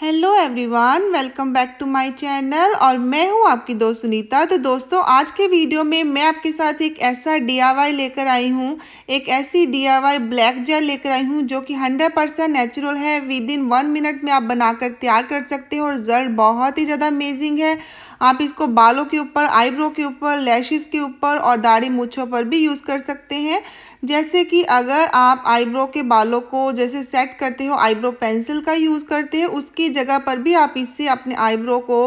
hello everyone welcome back to my channel और मैं हूं आपकी दोस्त सुनीता तो दोस्तों आज के वीडियो में मैं आपके साथ एक ऐसा डी लेकर आई हूं एक ऐसी डी ब्लैक जेल लेकर आई हूं जो कि 100 परसेंट नेचुरल है विद इन वन मिनट में आप बनाकर तैयार कर सकते हो और रिजल्ट बहुत ही ज़्यादा अमेजिंग है आप इसको बालों के ऊपर आईब्रो के ऊपर लैशेस के ऊपर और दाढ़ी मूछों पर भी यूज़ कर सकते हैं जैसे कि अगर आप आईब्रो के बालों को जैसे सेट करते हो आईब्रो पेंसिल का यूज़ करते हो उसकी जगह पर भी आप इससे अपने आईब्रो को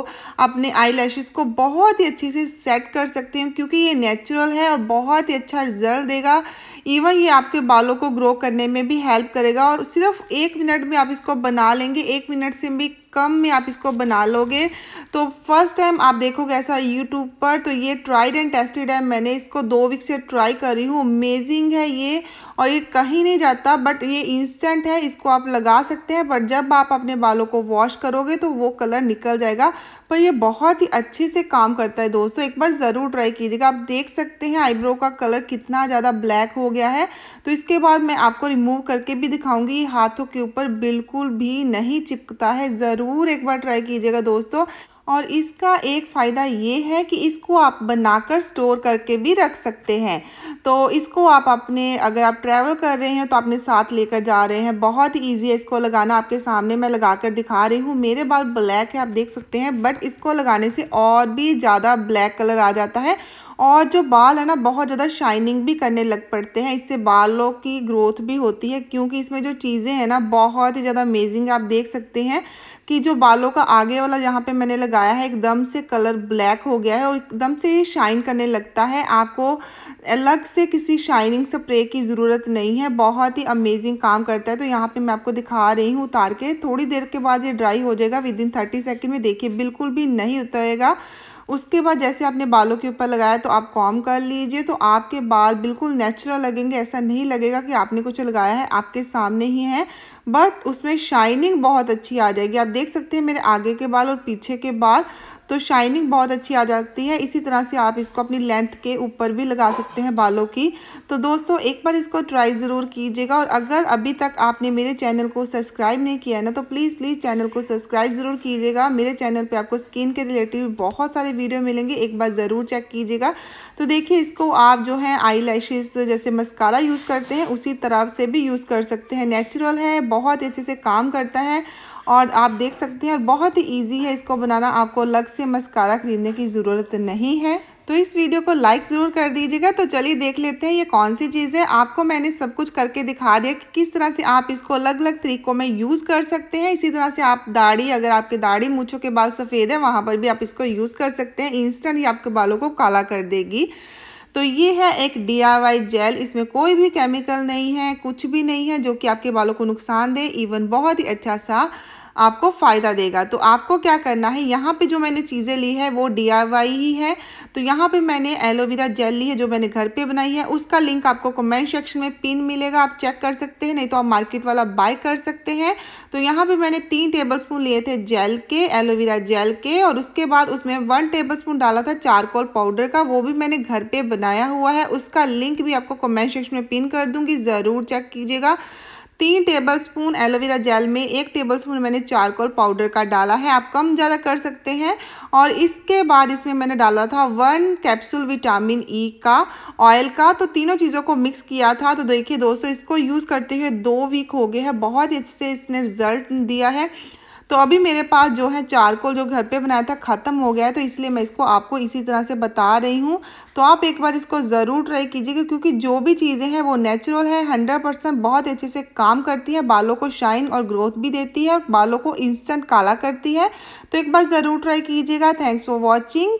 अपने आई को बहुत ही अच्छे से सेट कर सकते हो क्योंकि ये नेचुरल है और बहुत ही अच्छा रिजल्ट देगा इवन ये आपके बालों को ग्रो करने में भी हेल्प करेगा और सिर्फ एक मिनट में आप इसको बना लेंगे एक मिनट से भी कम में आप इसको बना लोगे तो फर्स्ट टाइम आप देखोगे ऐसा यूट्यूब पर तो ये ट्राइड एंड टेस्टेड है मैंने इसको दो वीक से ट्राई कर रही हूँ अमेजिंग है ये और ये कहीं नहीं जाता बट ये इंस्टेंट है इसको आप लगा सकते हैं बट जब आप अपने बालों को वॉश करोगे तो वो कलर निकल जाएगा पर ये बहुत ही अच्छे से काम करता है दोस्तों एक बार ज़रूर ट्राई कीजिएगा आप देख सकते हैं आईब्रो का कलर कितना ज़्यादा ब्लैक हो गया है तो इसके बाद मैं आपको रिमूव करके भी दिखाऊंगी हाथों के ऊपर बिल्कुल भी नहीं चिपकता है ज़रूर एक बार ट्राई कीजिएगा दोस्तों और इसका एक फ़ायदा ये है कि इसको आप बनाकर स्टोर करके भी रख सकते हैं तो इसको आप अपने अगर आप ट्रैवल कर रहे हैं तो अपने साथ लेकर जा रहे हैं बहुत ही ईजी है इसको लगाना आपके सामने मैं लगा कर दिखा रही हूँ मेरे बाल ब्लैक है आप देख सकते हैं बट इसको लगाने से और भी ज़्यादा ब्लैक कलर आ जाता है और जो बाल है ना बहुत ज़्यादा शाइनिंग भी करने लग पड़ते हैं इससे बालों की ग्रोथ भी होती है क्योंकि इसमें जो चीज़ें हैं ना बहुत ही ज़्यादा अमेजिंग आप देख सकते हैं कि जो बालों का आगे वाला यहाँ पे मैंने लगाया है एकदम से कलर ब्लैक हो गया है और एकदम से ये शाइन करने लगता है आपको अलग से किसी शाइनिंग स्प्रे की ज़रूरत नहीं है बहुत ही अमेजिंग काम करता है तो यहाँ पे मैं आपको दिखा रही हूँ उतार के थोड़ी देर के बाद ये ड्राई हो जाएगा विद इन थर्टी सेकेंड में देखिए बिल्कुल भी नहीं उतरेगा उसके बाद जैसे आपने बालों के ऊपर लगाया तो आप कॉम कर लीजिए तो आपके बाल बिल्कुल नेचुरल लगेंगे ऐसा नहीं लगेगा कि आपने कुछ लगाया है आपके सामने ही है बट उसमें शाइनिंग बहुत अच्छी आ जाएगी आप देख सकते हैं मेरे आगे के बाल और पीछे के बाल तो शाइनिंग बहुत अच्छी आ जाती है इसी तरह से आप इसको अपनी लेंथ के ऊपर भी लगा सकते हैं बालों की तो दोस्तों एक बार इसको ट्राई ज़रूर कीजिएगा और अगर अभी तक आपने मेरे चैनल को सब्सक्राइब नहीं किया है ना तो प्लीज़ प्लीज़ चैनल को सब्सक्राइब ज़रूर कीजिएगा मेरे चैनल पर आपको स्किन के रिलेटिव बहुत सारे वीडियो मिलेंगे एक बार ज़रूर चेक कीजिएगा तो देखिए इसको आप जो है आई जैसे मस्कारा यूज़ करते हैं उसी तरह से भी यूज़ कर सकते हैं नेचुरल है बहुत ही अच्छे से काम करता है और आप देख सकते हैं और बहुत ही ईजी है इसको बनाना आपको अलग से मस्कारा खरीदने की ज़रूरत नहीं है तो इस वीडियो को लाइक ज़रूर कर दीजिएगा तो चलिए देख लेते हैं ये कौन सी चीज़ है आपको मैंने सब कुछ करके दिखा दिया कि किस तरह से आप इसको अलग अलग तरीकों में यूज़ कर सकते हैं इसी तरह से आप दाढ़ी अगर आपके दाढ़ी मूछों के बाल सफ़ेद है वहाँ पर भी आप इसको यूज़ कर सकते हैं इंस्टेंट ये आपके बालों को काला कर देगी तो ये है एक डी जेल इसमें कोई भी केमिकल नहीं है कुछ भी नहीं है जो कि आपके बालों को नुकसान दे इवन बहुत ही अच्छा सा आपको फ़ायदा देगा तो आपको क्या करना है यहाँ पे जो मैंने चीज़ें ली है वो डी ही है तो यहाँ पे मैंने एलोवेरा जेल ली है जो मैंने घर पे बनाई है उसका लिंक आपको कमेंट सेक्शन में पिन मिलेगा आप चेक कर सकते हैं नहीं तो आप मार्केट वाला बाय कर सकते हैं तो यहाँ पे मैंने तीन टेबल स्पून लिए थे जेल के एलोवेरा जेल के और उसके बाद उसमें वन टेबल स्पून डाला था चारकोल पाउडर का वो भी मैंने घर पर बनाया हुआ है उसका लिंक भी आपको कमेंट सेक्शन में पिन कर दूँगी ज़रूर चेक कीजिएगा तीन टेबलस्पून एलोवेरा जेल में एक टेबलस्पून मैंने चारकोल पाउडर का डाला है आप कम ज़्यादा कर सकते हैं और इसके बाद इसमें मैंने डाला था one capsule vitamin E e का ऑयल का तो तीनों चीज़ों को मिक्स किया था तो देखिए दोस्तों इसको यूज़ करते हुए दो वीक हो गए हैं बहुत ही अच्छे से इसने रिज़ल्ट दिया है तो अभी मेरे पास जो है चारकोल जो घर पे बनाया था ख़त्म हो गया है तो इसलिए मैं इसको आपको इसी तरह से बता रही हूँ तो आप एक बार इसको ज़रूर ट्राई कीजिएगा क्योंकि जो भी चीज़ें हैं वो नेचुरल है हंड्रेड परसेंट बहुत अच्छे से काम करती है बालों को शाइन और ग्रोथ भी देती है और बालों को इंस्टेंट काला करती है तो एक बार ज़रूर ट्राई कीजिएगा थैंक्स फॉर वॉचिंग